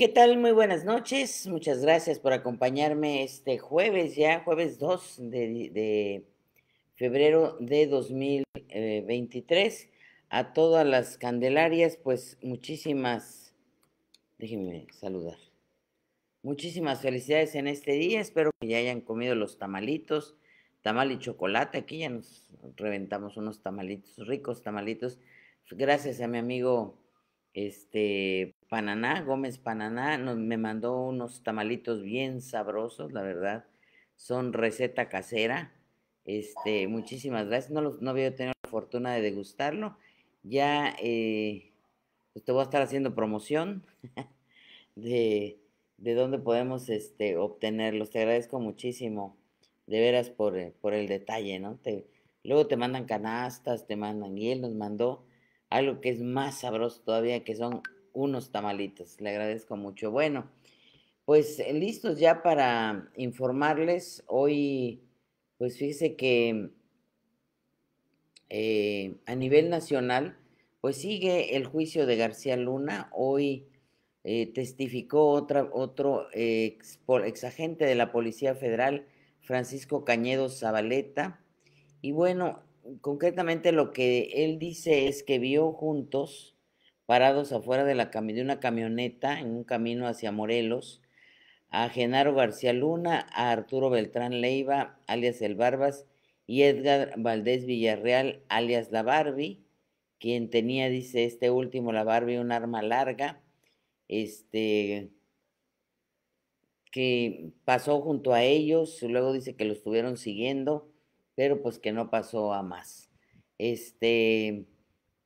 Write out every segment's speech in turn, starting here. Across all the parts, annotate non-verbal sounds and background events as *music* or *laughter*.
¿Qué tal? Muy buenas noches. Muchas gracias por acompañarme este jueves, ya jueves 2 de, de, febrero de 2023. Eh, a todas las candelarias, pues muchísimas, déjenme saludar, muchísimas felicidades en este día. Espero que ya hayan comido los tamalitos, tamal y chocolate. Aquí ya nos reventamos unos tamalitos ricos, tamalitos. Gracias a mi amigo este, Pananá, Gómez Pananá, me mandó unos tamalitos bien sabrosos, la verdad. Son receta casera. Este, muchísimas gracias. No, los, no había tenido la fortuna de degustarlo. Ya eh, pues, te voy a estar haciendo promoción *laughs* de, de dónde podemos este, obtenerlos. Te agradezco muchísimo, de veras, por, eh, por el detalle, ¿no? Te, luego te mandan canastas, te mandan y nos mandó algo que es más sabroso todavía, que son unos tamalitos. Le agradezco mucho. Bueno, pues eh, listos ya para informarles. Hoy, pues fíjese que eh, a nivel nacional, pues sigue el juicio de García Luna. Hoy eh, testificó otra, otro ex, exagente de la Policía Federal, Francisco Cañedo Zabaleta. Y bueno, concretamente lo que él dice es que vio juntos, parados afuera de, la una camioneta en un camino hacia Morelos, a Genaro García Luna, a Arturo Beltrán Leiva, alias El Barbas, y Edgar Valdés Villarreal, alias La Barbie, quien tenía, dice este último, La Barbie, un arma larga, este, que pasó junto a ellos, luego dice que lo estuvieron siguiendo, pero pues que no pasó a más. Este,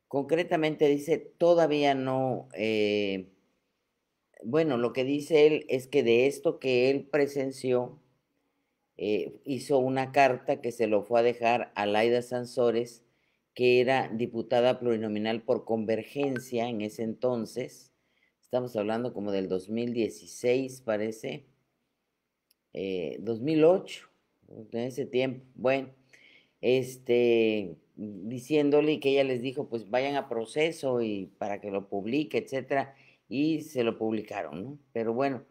concretamente dice, todavía no, eh, bueno, lo que dice él es que de esto que él presenció, eh, hizo una carta que se lo fue a dejar a Laida Sansores, que era diputada plurinominal por Convergencia en ese entonces. Estamos hablando como del 2016, parece. 2008, eh, en ese tiempo. Bueno, este, diciéndole que ella les dijo, pues vayan a proceso y para que lo publique, etcétera, y se lo publicaron, ¿no? Pero bueno,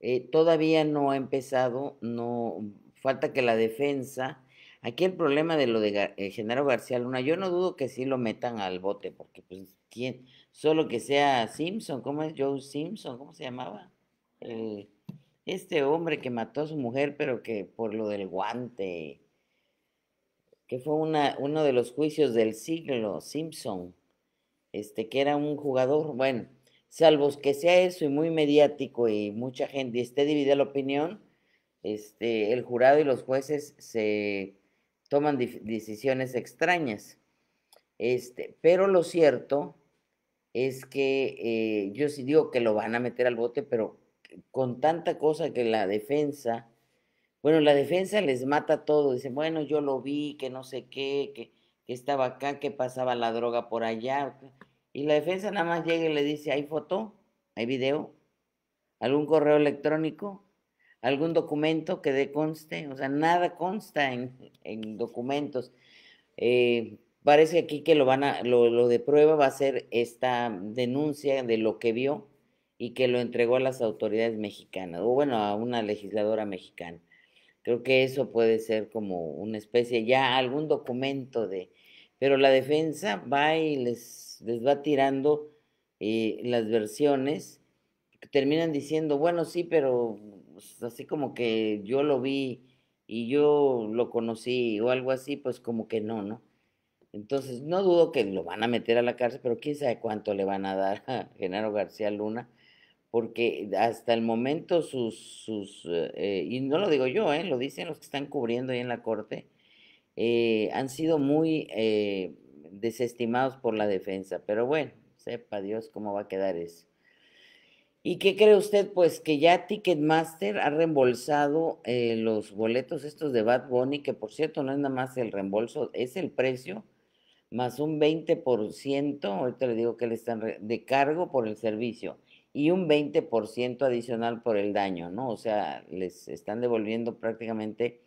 eh, todavía no ha empezado, no falta que la defensa. Aquí el problema de lo de Gar eh, García Luna, yo no dudo que sí lo metan al bote, porque pues quién, solo que sea Simpson, ¿cómo es Joe Simpson? ¿Cómo se llamaba? este hombre que mató a su mujer, pero que por lo del guante que fue una, uno de los juicios del siglo, Simpson, este, que era un jugador, bueno, salvo que sea eso y muy mediático y mucha gente esté dividida la opinión, este, el jurado y los jueces se toman decisiones extrañas. Este, pero lo cierto es que eh, yo sí digo que lo van a meter al bote, pero con tanta cosa que la defensa bueno, la defensa les mata todo. dice, bueno, yo lo vi, que no sé qué, que, estaba acá, que pasaba la droga por allá. Y la defensa nada más llega y le dice, ¿hay foto? ¿Hay video? ¿Algún correo electrónico? ¿Algún documento que dé conste? O sea, nada consta en, en documentos. Eh, parece aquí que lo van a, lo, lo, de prueba va a ser esta denuncia de lo que vio y que lo entregó a las autoridades mexicanas, o bueno, a una legisladora mexicana. Creo que eso puede ser como una especie, ya algún documento de... Pero la defensa va y les, les va tirando eh, las versiones que terminan diciendo, bueno, sí, pero pues, así como que yo lo vi y yo lo conocí o algo así, pues como que no, ¿no? Entonces, no dudo que lo van a meter a la cárcel, pero quién sabe cuánto le van a dar a Genaro García Luna porque hasta el momento sus, eh, eh, y no lo digo yo, eh, lo dicen los que están cubriendo ahí en la corte, eh, han sido muy desestimados por la defensa. Pero bueno, sepa Dios cómo va a quedar eso. ¿Y qué cree usted? Pues que ya Ticketmaster ha reembolsado los boletos estos de Bad Bunny, que por cierto no es nada más el reembolso, es el precio más un 20%, ahorita le digo que le están de cargo por el servicio y un 20% adicional por el daño, ¿no? O sea, les están devolviendo prácticamente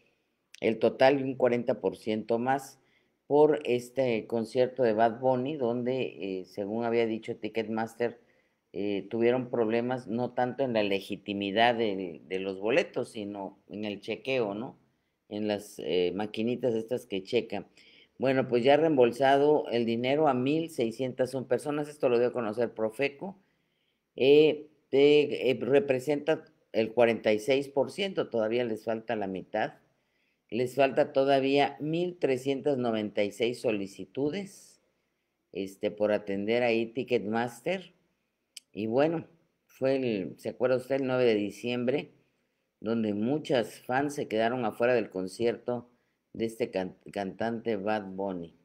el total y un 40% más por este concierto de Bad Bunny, donde, eh, según había dicho Ticketmaster, eh, tuvieron problemas no tanto en la legitimidad de, los boletos, sino en el chequeo, ¿no? En las eh, maquinitas estas que checan. Bueno, pues ya ha reembolsado el dinero a 1.601 personas, esto lo dio a conocer Profeco, eh, eh, representa el 46%, todavía les falta la mitad. Les falta todavía 1.396 solicitudes este, por atender ahí Ticketmaster. Y bueno, fue el, ¿se acuerda usted? El 9 de diciembre, donde muchas fans se quedaron afuera del concierto de este cantante Bad Bunny,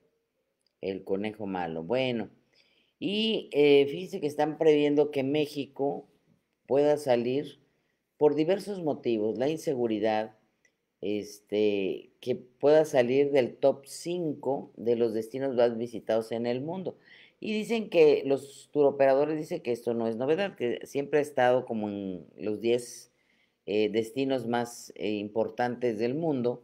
el conejo malo. Bueno, y eh, fíjense que están previendo que México pueda salir por diversos motivos, la inseguridad, este, que pueda salir del top 5 de los destinos más visitados en el mundo. Y dicen que los turoperadores dicen que esto no es novedad, que siempre ha estado como en los 10 eh, destinos más eh, importantes del mundo,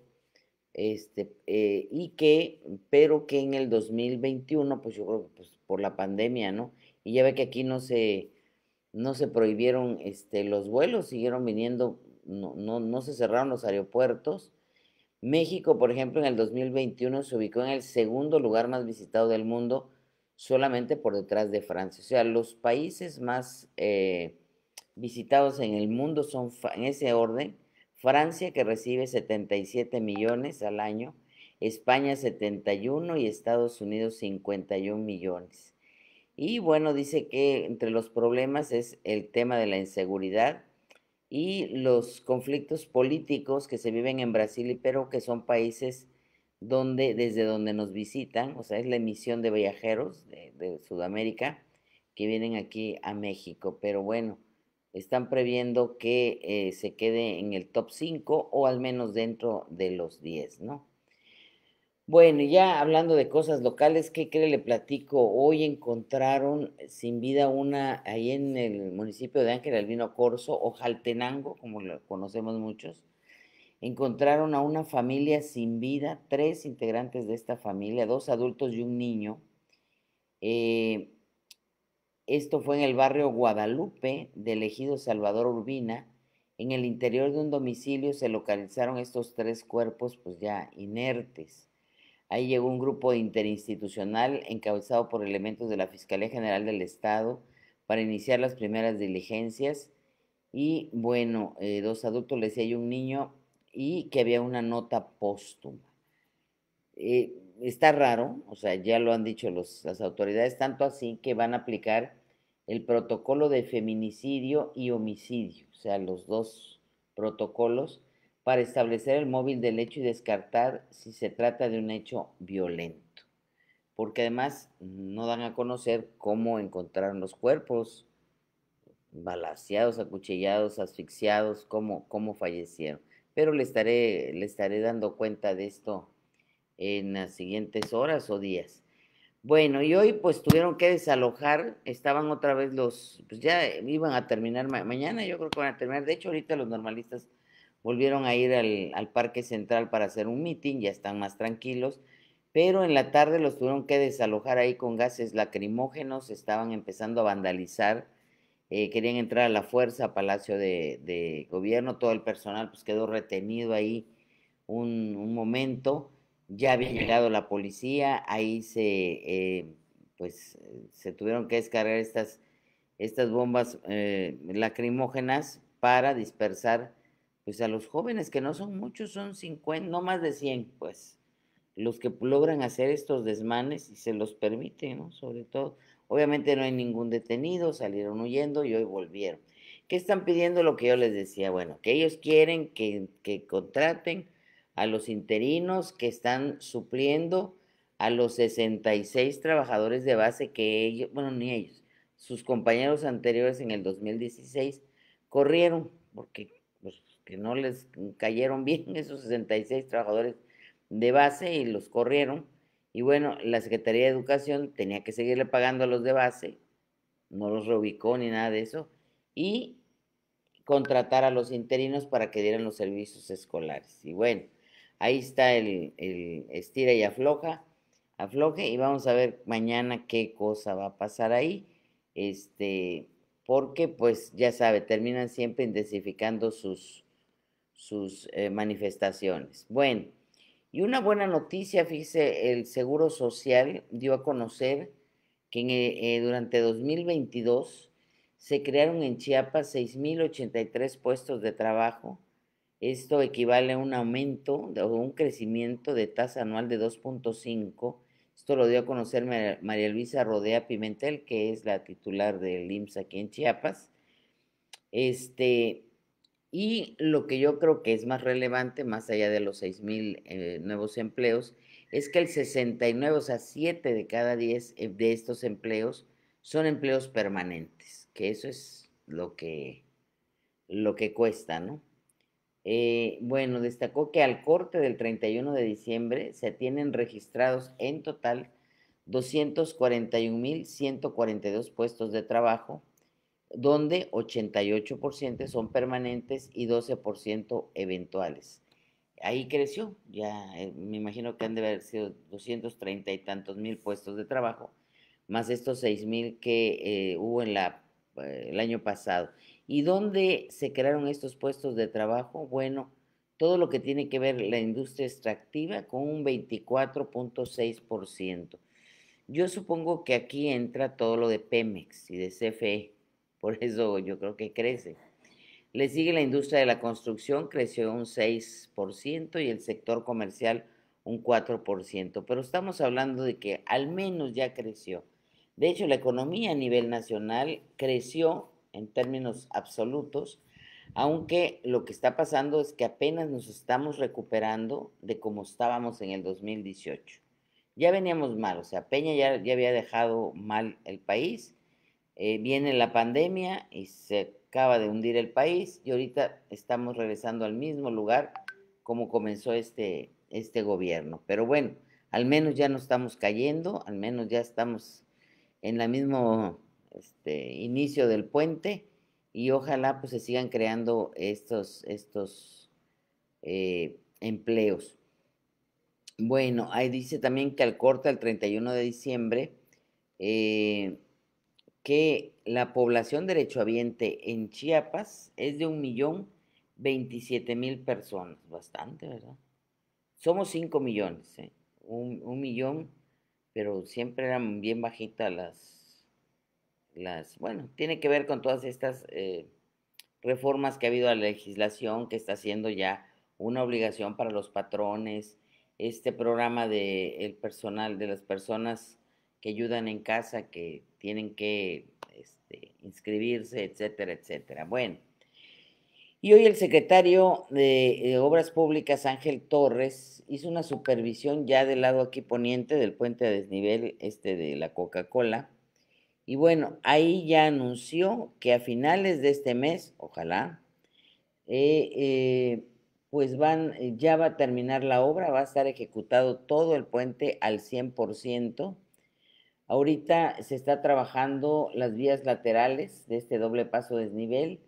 este, y que, pero que en el 2021, pues yo creo que pues, por la pandemia, ¿no? Y ya ve que aquí no se, no se prohibieron este, los vuelos, siguieron viniendo, no, no, no se cerraron los aeropuertos. México, por ejemplo, en el 2021 se ubicó en el segundo lugar más visitado del mundo, solamente por detrás de Francia. O sea, los países más eh, visitados en el mundo son, en ese orden, Francia, que recibe 77 millones al año, España 71 y Estados Unidos 51 millones. Y bueno, dice que entre los problemas es el tema de la inseguridad y los conflictos políticos que se viven en Brasil y Perú, que son países donde, desde donde nos visitan, o sea, es la emisión de viajeros de, Sudamérica que vienen aquí a México. Pero bueno, están previendo que eh, se quede en el top 5 o al menos dentro de los 10, ¿no? Bueno, ya hablando de cosas locales, ¿qué cree le platico? Hoy encontraron eh, sin vida una ahí en el municipio de Ángel Albino Corso o Jaltenango, como lo conocemos muchos. Encontraron a una familia sin vida, tres integrantes de esta familia, dos adultos y un niño. Eh, esto fue en el barrio Guadalupe del ejido Salvador Urbina. En el interior de un domicilio se localizaron estos tres cuerpos, pues ya inertes. Ahí llegó un grupo interinstitucional encabezado por elementos de la Fiscalía General del Estado para iniciar las primeras diligencias. Y bueno, eh, dos adultos, le decía y un niño, y que había una nota póstuma. Eh, está raro, o sea, ya lo han dicho las autoridades, tanto así que van a aplicar el protocolo de feminicidio y homicidio, o sea, los dos protocolos para establecer el móvil del hecho y descartar si se trata de un hecho violento. Porque además no dan a conocer cómo encontraron los cuerpos, balaseados, acuchillados, asfixiados, cómo, cómo fallecieron. Pero le estaré, le estaré dando cuenta de esto en las siguientes horas o días. Bueno, y hoy pues tuvieron que desalojar, estaban otra vez los, pues ya iban a terminar mañana, yo creo que van a terminar, de hecho ahorita los normalistas volvieron a ir al, Parque Central para hacer un meeting, ya están más tranquilos, pero en la tarde los tuvieron que desalojar ahí con gases lacrimógenos, estaban empezando a vandalizar, eh, querían entrar a la fuerza a Palacio de, Gobierno, todo el personal pues quedó retenido ahí un, momento, ya había llegado la policía, ahí se, eh, pues, se tuvieron que descargar estas, estas bombas eh, lacrimógenas para dispersar pues a los jóvenes, que no son muchos, son 50, no más de 100, pues, los que logran hacer estos desmanes y se los permite, ¿no? Sobre todo, obviamente no hay ningún detenido, salieron huyendo y hoy volvieron. ¿Qué están pidiendo? Lo que yo les decía, bueno, que ellos quieren que, contraten a los interinos que están supliendo a los 66 trabajadores de base que ellos, bueno, ni ellos, sus compañeros anteriores en el 2016 corrieron porque pues, que no les cayeron bien *laughs* esos 66 trabajadores de base y los corrieron. Y bueno, la Secretaría de Educación tenía que seguirle pagando a los de base, no los reubicó ni nada de eso, y contratar a los interinos para que dieran los servicios escolares. Y bueno, ahí está el, el estira y afloja, afloje, y vamos a ver mañana qué cosa va a pasar ahí. Este, porque pues ya sabe, terminan siempre intensificando sus, sus eh, manifestaciones. Bueno, y una buena noticia, fíjese, el Seguro Social dio a conocer que eh, eh, durante 2022 se crearon en Chiapas 6.083 puestos de trabajo. Esto equivale a un aumento o un crecimiento de tasa anual de 2.5. Esto lo dio a conocer María Luisa Rodea Pimentel, que es la titular del IMSS aquí en Chiapas. Este, y lo que yo creo que es más relevante, más allá de los 6,000 eh, nuevos empleos, es que el 69, o sea, 7 de cada 10 eh, de estos empleos son empleos permanentes, que eso es lo que, lo que cuesta, ¿no? Eh, bueno, destacó que al corte del 31 de diciembre se tienen registrados en total 241.142 puestos de trabajo, donde 88% son permanentes y 12% eventuales. Ahí creció, ya eh, me imagino que han de haber sido 230 y tantos mil puestos de trabajo, más estos 6 mil que eh, hubo en la, eh, el año pasado. ¿Y dónde se crearon estos puestos de trabajo? Bueno, todo lo que tiene que ver la industria extractiva con un 24.6%. Yo supongo que aquí entra todo lo de Pemex y de CFE, por eso yo creo que crece. Le sigue la industria de la construcción, creció un 6% y el sector comercial un 4%, pero estamos hablando de que al menos ya creció. De hecho, la economía a nivel nacional creció en términos absolutos, aunque lo que está pasando es que apenas nos estamos recuperando de como estábamos en el 2018. Ya veníamos mal, o sea, Peña ya, ya había dejado mal el país eh, viene la pandemia y se acaba de hundir el país y ahorita estamos regresando al mismo lugar como comenzó este, este gobierno. Pero bueno, al menos ya no estamos cayendo, al menos ya estamos en el mismo este, inicio del puente y ojalá pues se sigan creando estos, estos eh, empleos. Bueno, ahí dice también que al corte del 31 de diciembre eh, que la población derechohabiente en Chiapas es de un millón veintisiete mil personas, bastante, ¿verdad? Somos 5 millones, ¿eh? un, millón, pero siempre eran bien bajitas las, las, bueno, tiene que ver con todas estas eh, reformas que ha habido a la legislación, que está haciendo ya una obligación para los patrones, este programa del el personal, de las personas que ayudan en casa, que tienen que este, inscribirse, etcétera, etcétera. Bueno, y hoy el secretario de, Obras Públicas, Ángel Torres, hizo una supervisión ya del lado aquí poniente del puente a desnivel este de la Coca-Cola. Y bueno, ahí ya anunció que a finales de este mes, ojalá, eh, eh, pues van, eh, ya va a terminar la obra, va a estar ejecutado todo el puente al 100%. Ahorita se está trabajando las vías laterales de este doble paso desnivel,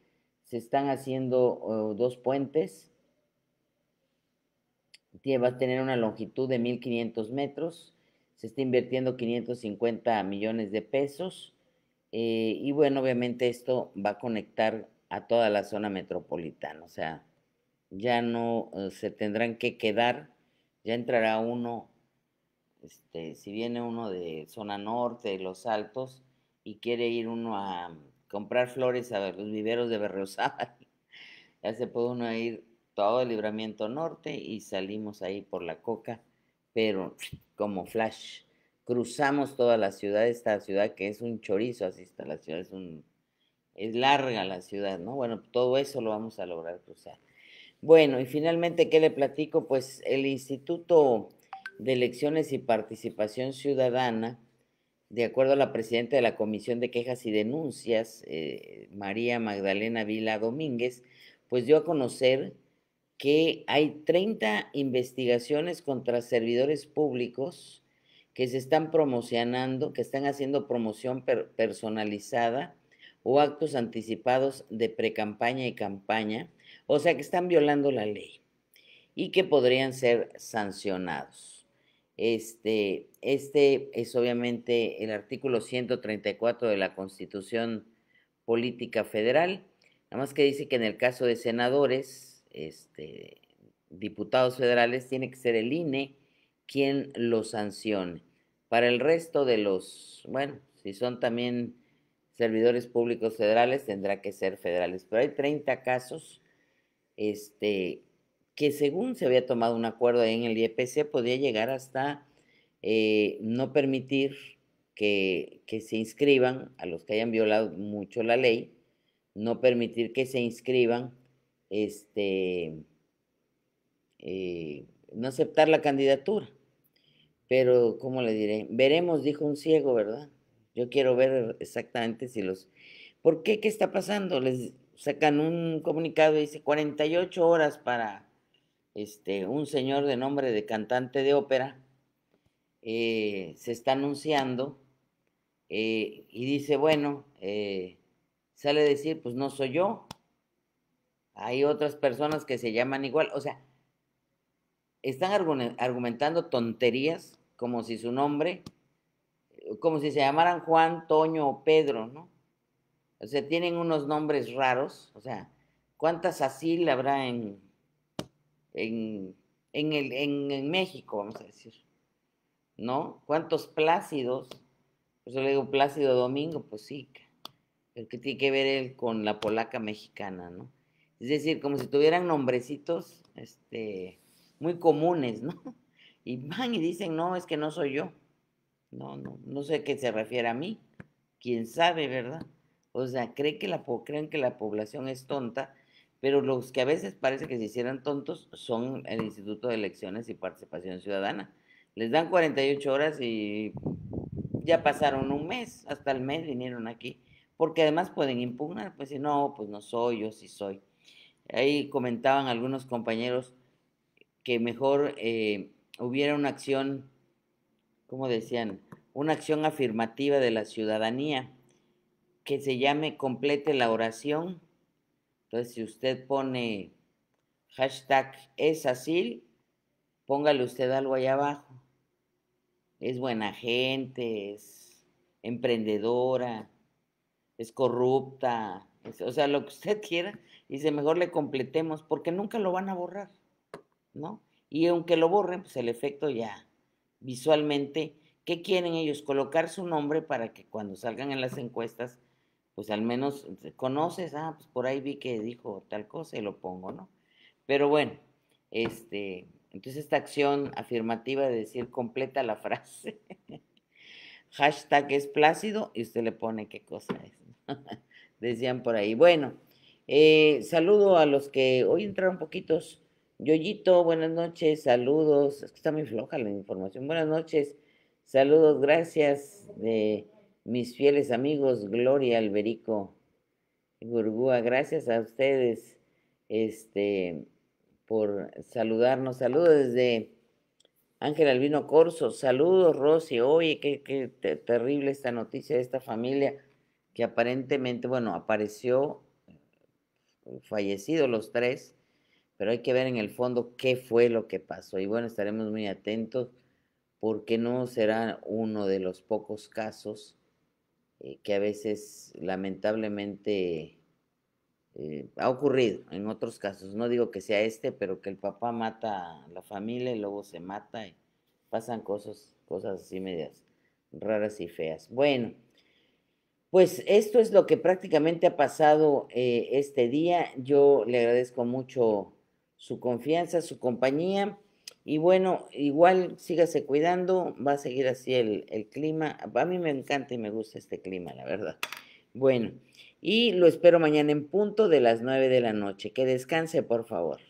se están haciendo oh, dos puentes, va a tener una longitud de 1.500 metros, se está invirtiendo 550 millones de pesos eh, y bueno, obviamente esto va a conectar a toda la zona metropolitana, o sea, ya no eh, se tendrán que quedar, ya entrará uno este, si viene uno de zona norte, de los altos, y quiere ir uno a comprar flores a los viveros de Berriozábal, *laughs* ya se puede uno ir todo el libramiento norte y salimos ahí por la coca, pero *sniffs* como flash, cruzamos toda la ciudad, esta ciudad que es un chorizo, así está la ciudad, es, es larga la ciudad, ¿no? Bueno, todo eso lo vamos a lograr cruzar. Bueno, y finalmente, ¿qué le platico? Pues el Instituto de Elecciones y Participación Ciudadana, de acuerdo a la presidenta de la Comisión de Quejas y Denuncias, eh, María Magdalena Vila Domínguez, pues dio a conocer que hay 30 investigaciones contra servidores públicos que se están promocionando, que están haciendo promoción personalizada o actos anticipados de precampaña y campaña, o sea que están violando la ley y que podrían ser sancionados. Este, este es obviamente el artículo 134 de la Constitución Política Federal, nada más que dice que en el caso de senadores, este, diputados federales, tiene que ser el INE quien los sancione. Para el resto de los, bueno, si son también servidores públicos federales, tendrá que ser federales. Pero hay 30 casos este, que según se había tomado un acuerdo en el IEPC, podía llegar hasta eh, no permitir que, se inscriban a los que hayan violado mucho la ley, no permitir que se inscriban, este, eh, no aceptar la candidatura. Pero, ¿cómo le diré? Veremos, dijo un ciego, ¿verdad? Yo quiero ver exactamente si los... ¿Por qué? ¿Qué está pasando? Les sacan un comunicado y dice 48 horas para este, un señor de nombre de cantante de ópera, eh, se está anunciando eh, y dice, bueno, eh, sale a decir, pues no soy yo, hay otras personas que se llaman igual, o sea, están argumentando tonterías como si su nombre, como si se llamaran Juan, Toño o Pedro, ¿no? O sea, tienen unos nombres raros, o sea, ¿cuántas así habrá en en, el, en, México, vamos a decir. ¿No? ¿Cuántos plácidos? Pues yo le digo Plácido Domingo, pues sí, pero que tiene que ver él con la polaca mexicana, ¿no? Es decir, como si tuvieran nombrecitos este, muy comunes, ¿no? *laughs* Y van y dicen, no, es que no soy yo. No, no, no sé a qué se refiere a mí. Quién sabe, ¿verdad? O sea, cree que la, creen que la población es tonta pero los que a veces parece que se hicieran tontos son el Instituto de Elecciones y Participación Ciudadana. Les dan 48 horas y ya pasaron un mes, hasta el mes vinieron aquí, porque además pueden impugnar, pues si no, pues no soy, yo sí soy. Ahí comentaban algunos compañeros que mejor eh, hubiera una acción, como decían, una acción afirmativa de la ciudadanía que se llame complete la oración entonces, si usted pone hashtag es así, póngale usted algo ahí abajo. Es buena gente, es emprendedora, es corrupta, o sea, lo que usted *laughs* quiera, dice, mejor le completemos, porque nunca lo van a borrar, ¿no? Y aunque lo borren, pues el efecto ya, visualmente, ¿qué quieren ellos? Colocar su nombre para que cuando salgan en las encuestas pues al menos este, conoces, ah, pues por ahí vi que dijo tal cosa y lo pongo, ¿no? Pero bueno, este, entonces esta acción afirmativa de decir completa la *laughs* frase, hashtag es plácido y usted le pone qué cosa es, *laughs* decían por ahí. Bueno, eh, saludo a los que hoy entraron poquitos. Yoyito, buenas noches, saludos. Es que está muy floja la información. Buenas noches, saludos, gracias. De, mis fieles amigos Gloria Alberico Gurgúa, gracias a ustedes este, por saludarnos. Saludos desde Ángel Albino Corso. Saludos, Rosy. Oye, qué, qué terrible esta noticia de esta familia que aparentemente, bueno, apareció eh, fallecido los tres, pero hay que ver en el fondo qué fue lo que pasó. Y bueno, estaremos muy atentos porque no será uno de los pocos casos eh, que a veces lamentablemente eh, ha ocurrido en otros casos. No digo que sea este, pero que el papá mata a la familia y luego se mata y pasan cosas, cosas así medias raras y feas. Bueno, pues esto es lo que prácticamente ha pasado eh, este día. Yo le agradezco mucho su confianza, su compañía. Y bueno, igual sígase cuidando, va a seguir así el, el clima. A mí me encanta y me gusta este clima, la verdad. Bueno, y lo espero mañana en punto de las 9 de la noche. Que descanse, por favor.